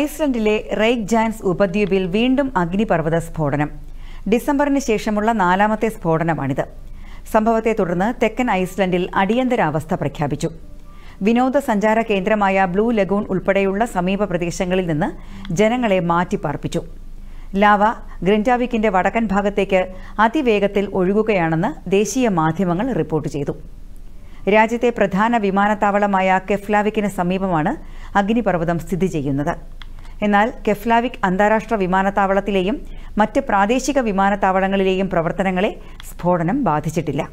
ഐസ്ലൻഡിലെ റെയ്ക് ജാൻസ് ഉപദ്വീപിൽ വീണ്ടും അഗ്നിപർവ്വത സ്ഫോടനം ഡിസംബറിന് ശേഷമുള്ള നാലാമത്തെ സ്ഫോടനമാണിത് സംഭവത്തെ തുടർന്ന് തെക്കൻ ഐസ്ലൻഡിൽ അടിയന്തരാവസ്ഥ പ്രഖ്യാപിച്ചു വിനോദസഞ്ചാര കേന്ദ്രമായ ബ്ലൂ ലഗൂൺ ഉൾപ്പെടെയുള്ള സമീപ പ്രദേശങ്ങളിൽ നിന്ന് ജനങ്ങളെ മാറ്റിപ്പാർപ്പിച്ചു ലാവ ഗ്രിൻഡാവിക്കിന്റെ വടക്കൻ ഭാഗത്തേക്ക് അതിവേഗത്തിൽ ഒഴുകുകയാണെന്ന് ദേശീയ മാധ്യമങ്ങൾ റിപ്പോർട്ട് ചെയ്തു രാജ്യത്തെ പ്രധാന വിമാനത്താവളമായ കെഫ്ലാവിക്കിന് സമീപമാണ് അഗ്നിപർവ്വതം സ്ഥിതി ചെയ്യുന്നത് എന്നാൽ കെഫ്ലാവിക് അന്താരാഷ്ട്ര വിമാനത്താവളത്തിലെയും മറ്റ് പ്രാദേശിക വിമാനത്താവളങ്ങളിലെയും പ്രവർത്തനങ്ങളെ സ്ഫോടനം ബാധിച്ചിട്ടില്ല